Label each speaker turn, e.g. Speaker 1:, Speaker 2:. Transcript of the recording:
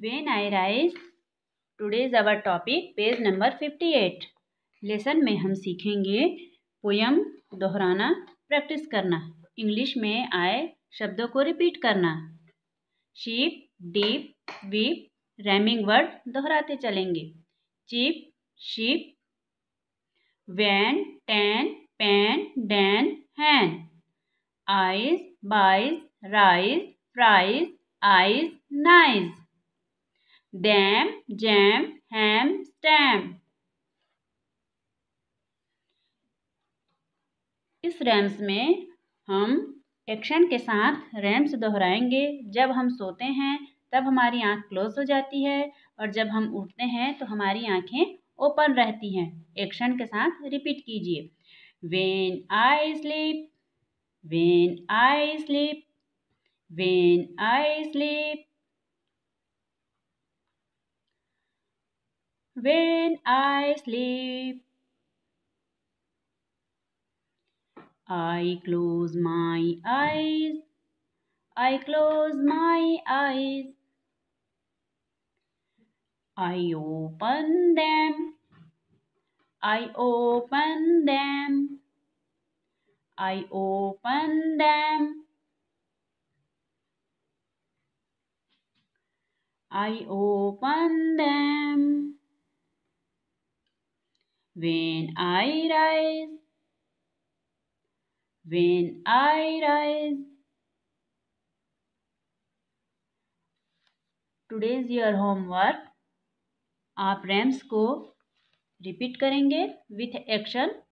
Speaker 1: When I rise today's our topic page number fifty eight lesson में हम सीखेंगे poem दोहराना प्रैक्टिस करना इंग्लिश में आए शब्दों को रिपीट करना sheep deep weep rhyming word दोहराते चलेंगे cheap sheep van tan pan dan han eyes buys rise prize eyes nize dam jam ham stam इस रैम्स में हम एक्शन के साथ रैम्स दोहराएंगे जब हम सोते हैं तब हमारी आंख क्लोज हो जाती है और जब हम उठते हैं तो हमारी आंखें ओपन रहती हैं एक्शन के साथ रिपीट कीजिए when I sleep when I sleep when I sleep when I sleep. I close my eyes. I close my eyes. I open them. I open them. I open them. I open them. when I rise, when I rise. Today's your homework आप rhymes को repeat करेंगे with action